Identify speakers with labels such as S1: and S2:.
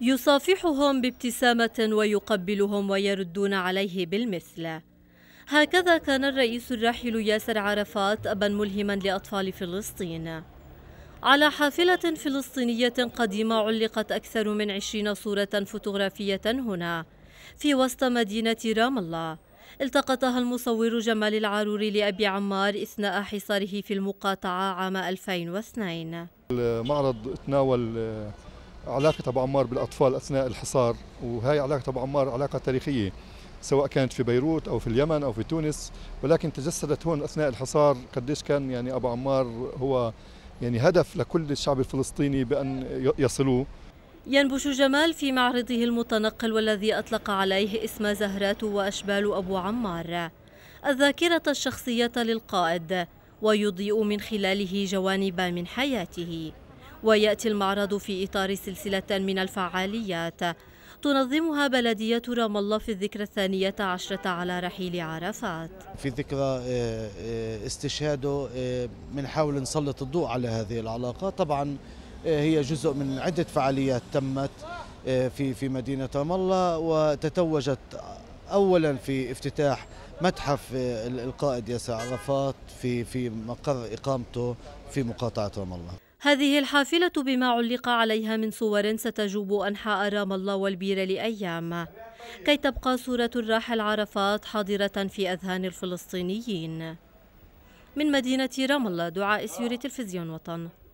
S1: يصافحهم بابتسامة ويقبلهم ويردون عليه بالمثل هكذا كان الرئيس الراحل ياسر عرفات أبا ملهما لأطفال فلسطين على حافلة فلسطينية قديمة علقت أكثر من عشرين صورة فوتوغرافية هنا في وسط مدينة رام الله التقطها المصور جمال العاروري لأبي عمار أثناء حصاره في المقاطعة عام 2002
S2: المعرض تناول علاقة أبو عمار بالأطفال أثناء الحصار وهي علاقة أبو عمار علاقة تاريخية سواء كانت في بيروت أو في اليمن أو في تونس ولكن تجسدت هون أثناء الحصار قديش كان يعني أبو عمار هو يعني هدف لكل الشعب الفلسطيني بأن يصلوه
S1: ينبش جمال في معرضه المتنقل والذي أطلق عليه اسم زهرات وأشبال أبو عمار الذاكرة الشخصية للقائد ويضيء من خلاله جوانب من حياته ويأتي المعرض في إطار سلسلة من الفعاليات تنظمها بلدية رام الله في الذكرى الثانية عشرة على رحيل عرفات
S3: في ذكرى آه، آه، استشهاده آه، بنحاول نسلط الضوء على هذه العلاقة طبعا هي جزء من عدة فعاليات تمت في في مدينة رام الله وتتوجت أولا في افتتاح متحف القائد ياسر عرفات في في مقر إقامته في مقاطعة رام الله
S1: هذه الحافلة بما علق عليها من صور ستجوب أنحاء رام الله والبير لأيام كي تبقى صورة الراحل عرفات حاضرة في أذهان الفلسطينيين من مدينة رام الله دعاء سيوري تلفزيون وطن